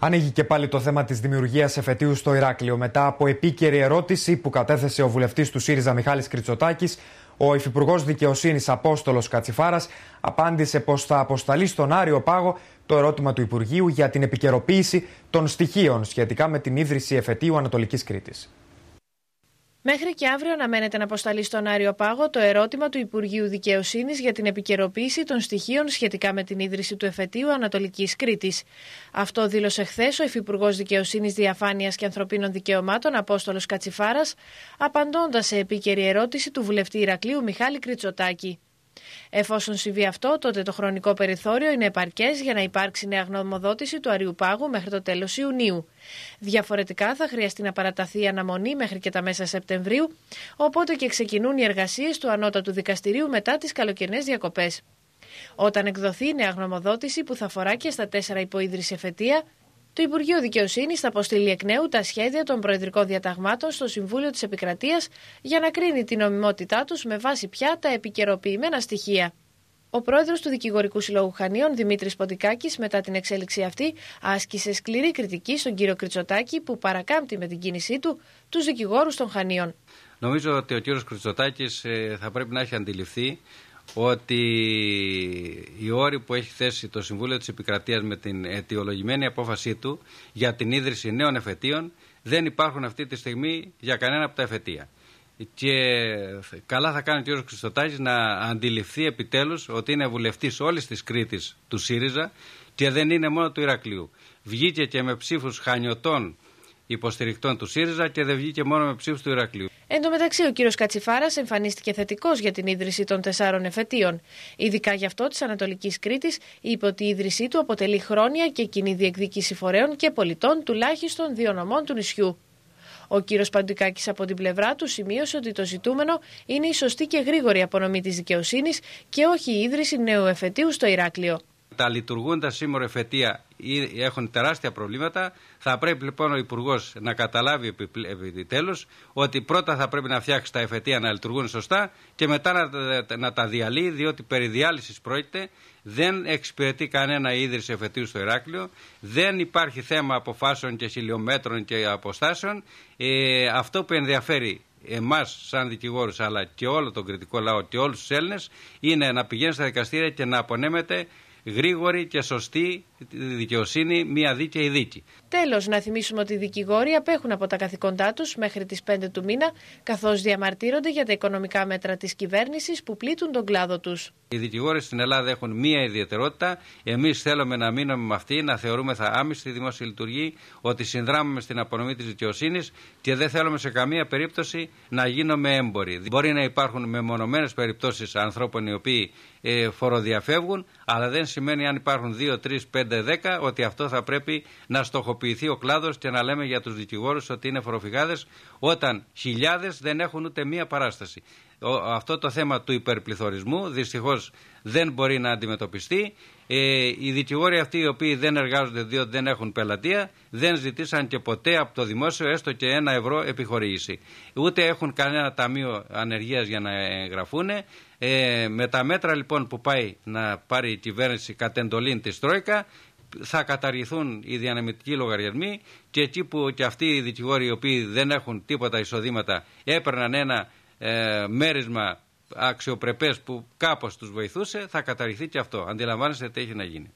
Ανοίγει και πάλι το θέμα της δημιουργίας εφετείου στο Ηράκλειο. Μετά από επίκαιρη ερώτηση που κατέθεσε ο βουλευτής του ΣΥΡΙΖΑ Μιχάλης Κριτσοτάκη, ο Υφυπουργός Δικαιοσύνης Απόστολος Κατσιφάρας απάντησε πως θα αποσταλεί στον Άριο Πάγο το ερώτημα του Υπουργείου για την επικαιροποίηση των στοιχείων σχετικά με την ίδρυση εφετείου Ανατολικής Κρήτης. Μέχρι και αύριο αναμένεται να αποσταλεί στον Άριο Πάγο το ερώτημα του Υπουργείου Δικαιοσύνης για την επικαιροποίηση των στοιχείων σχετικά με την ίδρυση του εφετείου Ανατολικής Κρήτης. Αυτό δήλωσε χθες ο Υφυπουργός Δικαιοσύνης Διαφάνειας και Ανθρωπίνων Δικαιωμάτων Απόστολος Κατσιφάρας, απαντώντας σε επίκαιρη ερώτηση του βουλευτή Ηρακλείου Μιχάλη Κριτσοτάκη. Εφόσον συμβεί αυτό, τότε το χρονικό περιθώριο είναι επαρκές για να υπάρξει νέα γνωμοδότηση του αριού πάγου μέχρι το τέλος Ιουνίου. Διαφορετικά, θα χρειαστεί να παραταθεί η αναμονή μέχρι και τα μέσα Σεπτεμβρίου, οπότε και ξεκινούν οι εργασίες του Ανώτατου Δικαστηρίου μετά τις καλοκαιρινές διακοπές. Όταν εκδοθεί η νέα γνωμοδότηση που θα αφορά και στα τέσσερα υποίδρυση εφετεία, το Υπουργείο Δικαιοσύνης θα αποστείλει εκ νέου τα σχέδια των προεδρικών διαταγμάτων στο Συμβούλιο της Επικρατείας για να κρίνει την νομιμότητά τους με βάση πια τα επικαιροποιημένα στοιχεία. Ο πρόεδρος του Δικηγορικού Συλλόγου Χανίων, Δημήτρης Ποντικάκης, μετά την εξέλιξη αυτή, άσκησε σκληρή κριτική στον κύριο Κριτσοτάκη, που παρακάμπτει με την κίνησή του τους δικηγόρους των Χανίων. Νομίζω ότι ο κύριος Κριτσοτάκη ε, θα πρέπει να έχει αντιληφθεί ότι η όροι που έχει θέσει το Συμβούλιο της Επικρατείας με την αιτιολογημένη απόφασή του για την ίδρυση νέων εφετείων δεν υπάρχουν αυτή τη στιγμή για κανένα από τα εφετεία. Και καλά θα κάνει ο κ. Χρυστοτάκης να αντιληφθεί επιτέλους ότι είναι βουλευτής όλης της Κρήτης του ΣΥΡΙΖΑ και δεν είναι μόνο του Ηρακλείου. Βγήκε και με ψήφους χανιωτών υποστηρικτών του ΣΥΡΙΖΑ και δεν βγήκε μόνο με ψήφους του Ηρακλείου. Εν τω μεταξύ, ο κύριος Κατσιφάρας εμφανίστηκε θετικός για την ίδρυση των τεσσάρων εφετείων. Ειδικά γι' αυτό της Ανατολικής Κρήτης είπε ότι η ίδρυσή του αποτελεί χρόνια και κοινή διεκδίκηση φορέων και πολιτών τουλάχιστον δύο νομών του νησιού. Ο κύριος Παντουκάκης από την πλευρά του σημείωσε ότι το ζητούμενο είναι η σωστή και γρήγορη απονομή της δικαιοσύνης και όχι η ίδρυση νέου εφετείου στο Ηράκλειο τα λειτουργούντα σήμερα εφετεία έχουν τεράστια προβλήματα. Θα πρέπει λοιπόν ο Υπουργός να καταλάβει επιτέλους ότι πρώτα θα πρέπει να φτιάξει τα εφετεία να λειτουργούν σωστά και μετά να, τα διαλύει, διότι περί διάλυσης πρόκειται. Δεν εξυπηρετεί κανένα ίδρυση εφετείου στο Ηράκλειο. Δεν υπάρχει θέμα αποφάσεων και χιλιόμετρων και αποστάσεων. Ε, αυτό που ενδιαφέρει εμάς, σαν δικηγόρους, αλλά και όλο τον κριτικό λαό και όλους τους Έλληνες, είναι να πηγαίνει στα δικαστήρια και να απονέμεται γρήγορη και σωστή τη δικαιοσύνη, μια δίκαιη δίκη. Τέλος, να θυμίσουμε ότι οι δικηγόροι απέχουν από τα καθήκοντά τους μέχρι τις 5 του μήνα, καθώς διαμαρτύρονται για τα οικονομικά μέτρα της κυβέρνησης που πλήττουν τον κλάδο τους. Οι δικηγόροι στην Ελλάδα έχουν μία ιδιαιτερότητα. Εμείς θέλουμε να μείνουμε με αυτή, να θεωρούμε θα άμυστη δημόσια λειτουργή, ότι συνδράμουμε στην απονομή της δικαιοσύνης και δεν θέλουμε σε καμία περίπτωση να γίνουμε έμποροι. Μπορεί να υπάρχουν μεμονωμένες περιπτώσεις ανθρώπων οι οποίοι ε, φοροδιαφεύγουν, αλλά δεν σημαίνει αν υπάρχουν 2, 3, 5 5 ότι αυτό θα πρέπει να στοχοποιηθεί ο κλάδος και να λέμε για τους δικηγόρους ότι είναι φοροφυγάδες όταν χιλιάδες δεν έχουν ούτε μία παράσταση. Αυτό το θέμα του υπερπληθωρισμού δυστυχώς δεν μπορεί να αντιμετωπιστεί. Ε, οι δικηγόροι αυτοί οι οποίοι δεν εργάζονται διότι δεν έχουν πελατεία δεν ζητήσαν και ποτέ από το δημόσιο έστω και ένα ευρώ επιχορήγηση. Ούτε έχουν κανένα ταμείο ανεργίας για να εγγραφούν. Ε, με τα μέτρα λοιπόν που πάει να πάρει η κυβέρνηση κατ' εντολή της Τρόικα θα καταργηθούν οι διανεμητικοί λογαριασμοί και εκεί που και αυτοί οι δικηγόροι οι οποίοι δεν έχουν τίποτα εισοδήματα έπαιρναν ένα ε, μέρισμα αξιοπρεπές που κάπως τους βοηθούσε θα καταρριφθεί και αυτό. Αντιλαμβάνεστε τι έχει να γίνει.